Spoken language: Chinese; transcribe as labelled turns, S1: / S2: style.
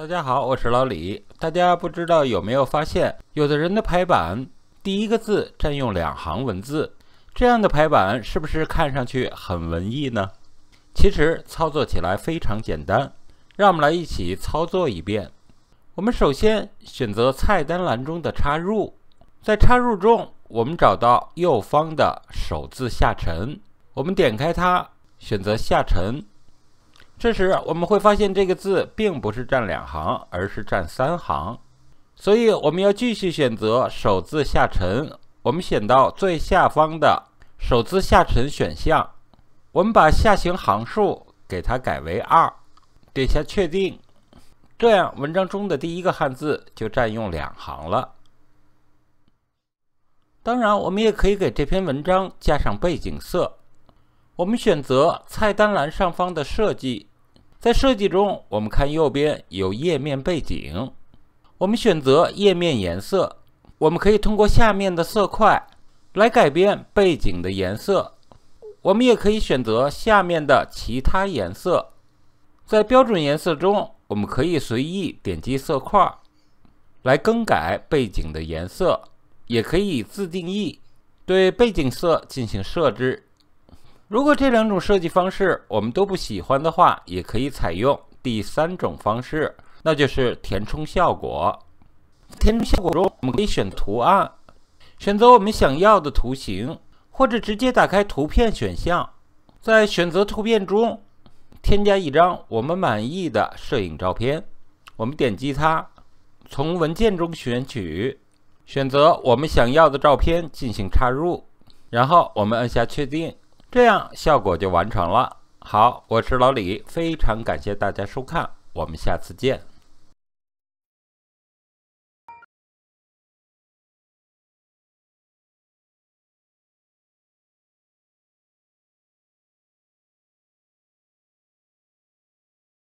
S1: 大家好，我是老李。大家不知道有没有发现，有的人的排版第一个字占用两行文字，这样的排版是不是看上去很文艺呢？其实操作起来非常简单，让我们来一起操作一遍。我们首先选择菜单栏中的“插入”，在“插入”中，我们找到右方的“首字下沉”，我们点开它，选择“下沉”。这时我们会发现，这个字并不是占两行，而是占三行。所以我们要继续选择首字下沉。我们选到最下方的首字下沉选项，我们把下行行数给它改为二，点下确定。这样文章中的第一个汉字就占用两行了。当然，我们也可以给这篇文章加上背景色。我们选择菜单栏上方的设计。在设计中，我们看右边有页面背景，我们选择页面颜色，我们可以通过下面的色块来改变背景的颜色。我们也可以选择下面的其他颜色。在标准颜色中，我们可以随意点击色块来更改背景的颜色，也可以自定义对背景色进行设置。如果这两种设计方式我们都不喜欢的话，也可以采用第三种方式，那就是填充效果。填充效果中，我们可以选图案，选择我们想要的图形，或者直接打开图片选项，在选择图片中添加一张我们满意的摄影照片。我们点击它，从文件中选取，选择我们想要的照片进行插入，然后我们按下确定。这样效果就完成了。好，我是老李，非常感谢大家收看，我们下次见。